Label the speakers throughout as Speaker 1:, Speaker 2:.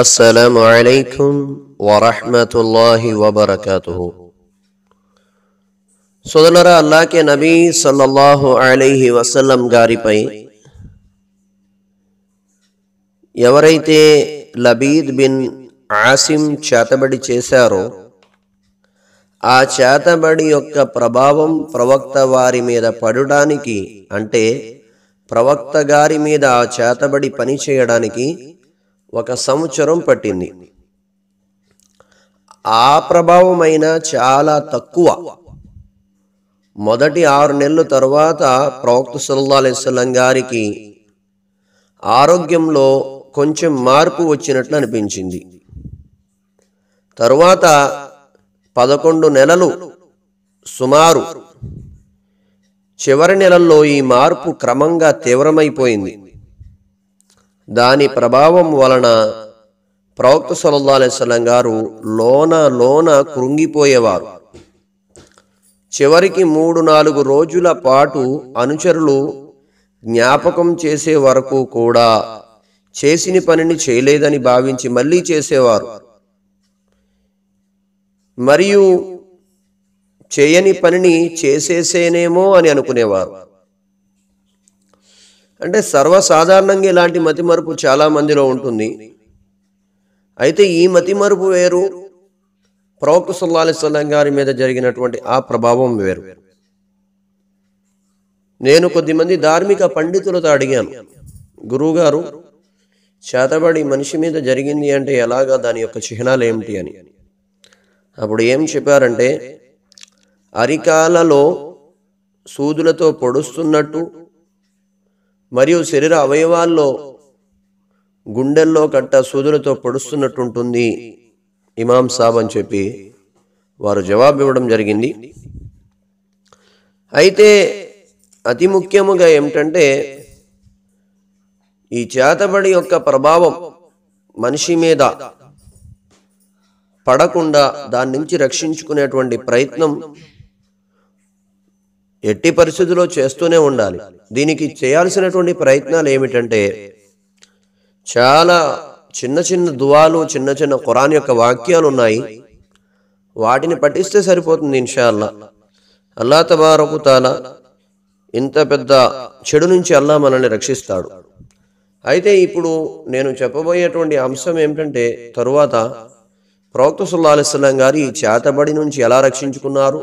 Speaker 1: السلام عليكم ورحمة الله وبركاته సోదరులరా అల్లాకే నబీ సల్లల్లాహు అలీహి వసల్లం గారిపై ఎవరైతే లబీద్ బిన్ ఆసిం చేతబడి చేశారో ఆ చేతబడి యొక్క ప్రభావం ప్రవక్త వారి మీద పడడానికి అంటే ప్రవక్త గారి మీద ఆ చేతబడి పనిచేయడానికి ఒక సంవత్సరం పట్టింది ఆ ప్రభావమైన చాలా తక్కువ మొదటి ఆరు నెలల తర్వాత ప్రవక్త సల్లా అలైస్లం గారికి ఆరోగ్యంలో కొంచెం మార్పు వచ్చినట్లు అనిపించింది తరువాత పదకొండు నెలలు సుమారు చివరి నెలల్లో ఈ మార్పు క్రమంగా తీవ్రమైపోయింది దాని ప్రభావం వలన ప్రవక్త సొల్లా సలం గారు లోన లోన కృంగిపోయేవారు చివరికి మూడు నాలుగు రోజుల పాటు అనుచరులు జ్ఞాపకం చేసే వరకు కూడా చేసిన పనిని చేయలేదని భావించి మళ్ళీ చేసేవారు మరియు చేయని పనిని చేసేసేనేమో అని అనుకునేవారు అంటే సర్వసాధారణంగా ఇలాంటి మతిమరుపు మందిలో ఉంటుంది అయితే ఈ మతిమరుపు వేరు ప్రవక్త సల్లా అలిస్లం గారి మీద జరిగినటువంటి ఆ ప్రభావం వేరు నేను కొద్దిమంది ధార్మిక పండితులతో అడిగాను గురువుగారు చేతబడి మనిషి మీద జరిగింది అంటే ఎలాగా దాని యొక్క చిహ్నాలు ఏమిటి అని అప్పుడు ఏం చెప్పారంటే అరికాలలో సూదులతో పొడుస్తున్నట్టు మరియు శరీర అవయవాల్లో గుండెల్లో కట్ట సూదులతో పొడుస్తున్నట్టుంటుంది ఇమాం సాబ్ అని చెప్పి వారు జవాబు ఇవ్వడం జరిగింది అయితే అతి ముఖ్యముగా ఏమిటంటే ఈ చేతబడి యొక్క ప్రభావం మనిషి మీద పడకుండా దాని నుంచి రక్షించుకునేటువంటి ప్రయత్నం ఎట్టి పరిస్థితిలో చేస్తూనే ఉండాలి దీనికి చేయాల్సినటువంటి ప్రయత్నాలు ఏమిటంటే చాలా చిన్న చిన్న దువాలు చిన్న చిన్న ఖురాన్ యొక్క వాక్యాలు ఉన్నాయి వాటిని పఠిస్తే సరిపోతుంది ఇన్షాల్లా అల్లా తబారకు తాల ఇంత పెద్ద చెడు నుంచి అల్లా మనల్ని రక్షిస్తాడు అయితే ఇప్పుడు నేను చెప్పబోయేటువంటి అంశం ఏమిటంటే తరువాత ప్రవక్త సుల్లా అలిస్లాం ఈ చేతబడి నుంచి ఎలా రక్షించుకున్నారు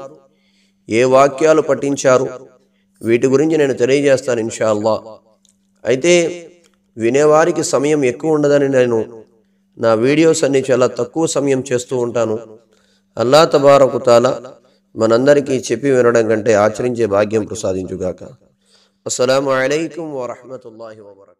Speaker 1: ఏ వాక్యాలు పఠించారు వీటి గురించి నేను తెలియజేస్తాను ఇన్షాల్లా అయితే వినేవారికి సమయం ఎక్కువ ఉండదని నేను నా వీడియోస్ అన్ని చాలా తక్కువ సమయం చేస్తూ ఉంటాను అల్లా తబారకుతాల మనందరికీ చెప్పి వినడం కంటే ఆచరించే భాగ్యం ప్రసాదించుగాక అస్సలం అయికం వరహమూల వబర్క